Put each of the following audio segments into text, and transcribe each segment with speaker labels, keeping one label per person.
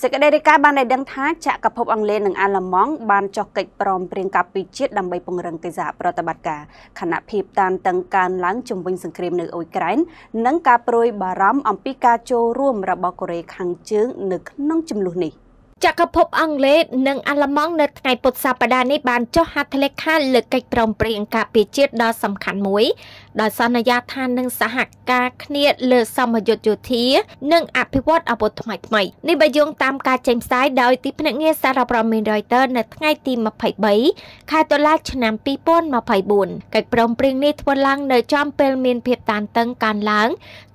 Speaker 1: សេចក្តីរាយការណ៍បានដឹងថាចក្រភពអង់គ្លេសនិងអាល្លឺម៉ង់បានចុះកិច្ចព្រមព្រៀងការពីជាតិដើម្បីពង្រឹងកិច្ចសហប្រតិបត្តិការខណៈភាពតានតឹងកើនឡើងជំវិញសង្គ្រាមនៅអ៊ុយក្រែននិងការប្រួយបារម្ភអំពីការចូលរួមរបស់កូរ៉េខាងជើងនៅក្នុ
Speaker 2: ងចំនួននេះចក្រភពអង់គ្លេសនិងអាល្លឺម៉ង់នៅថ្ងៃពុធសប្តាហ៍នេះបានចុះហត្ថលេខាលើកិច្ចព្រមព្រៀងការពារជាតិដ៏សំខាន់មួយដោយសន្យាថានឹងសហការគ្នាលើសមយុទ្ធយោធានិងអភិវឌ្ឍអាវុធថ្មីៗនេះបើយោងតាមការចេញផ្សាយដោយទីភ្នាក់ងារសារព័ត៌មាន Reuters នៅថ្ងៃទី23ខែតុលាឆ្នាំ2024កិច្ចព្រមព្រៀងនេះធ្វើឡើងនៅចំពេលមានភាពតានតឹងកើនឡើង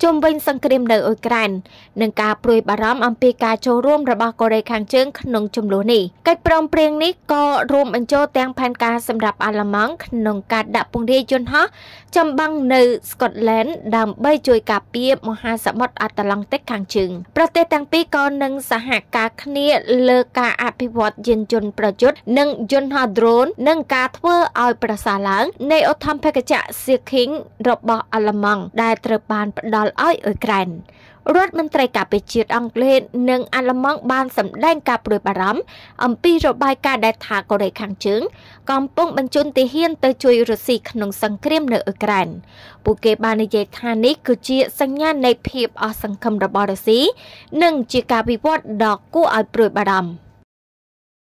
Speaker 2: ជុំវិញសង្គ្រាមនៅអ៊ុយក្រែននិងការព្រួយបារម្ភអំពីការចូលរួមរបស់កូរ៉េខាងជើងជើងក្នុងចំនួននេះកិច្ចប្រឹងប្រែងនេះក៏រួមបញ្ចូលទាំងផែនការសម្រាប់អាល្លឺម៉ង់ក្នុងការដាក់ពង្រាយយន្តហោះចម្បាំងនៅស្កុតឡែនដើម្បីជួយការពារមហាសមុទ្រអាត្លង់តិកខាងជើងប្រទេសទាំងពីរក៏នឹងសហការគ្នា លើការអភិវឌ្ឍយានយន្តប្រយុទ្ធនិងយន្តហោះ drone និងការធ្វើឲ្យប្រសើរឡើងនៃឧទ្ធម្ភាគចក្រ Sea King របស់អាល្លឺម៉ង់ដែលត្រូវបានផ្ដល់ឲ្យអ៊ុយក្រែនរដ្ឋមន្ត្រីការពារជាតិអង់គ្លេសនិងអាល្លឺម៉ង់បានសម្ដែងការព្រួយបារម្ភអំពីរបាយការណ៍ដែលថាកូរ៉េខាងជើងកំពុងបញ្ជូនទាហានទៅជួយរុស្ស៊ីក្នុងសង្គ្រាមនៅអ៊ុយក្រែន ពួកគេបាននិយាយថានេះគឺជាសញ្ញានៃភាពអស់សង្ឃឹមរបស់រុស្ស៊ីនិងជាការវិវត្តដ៏គួរឲ្យព្រួយបារម្ភ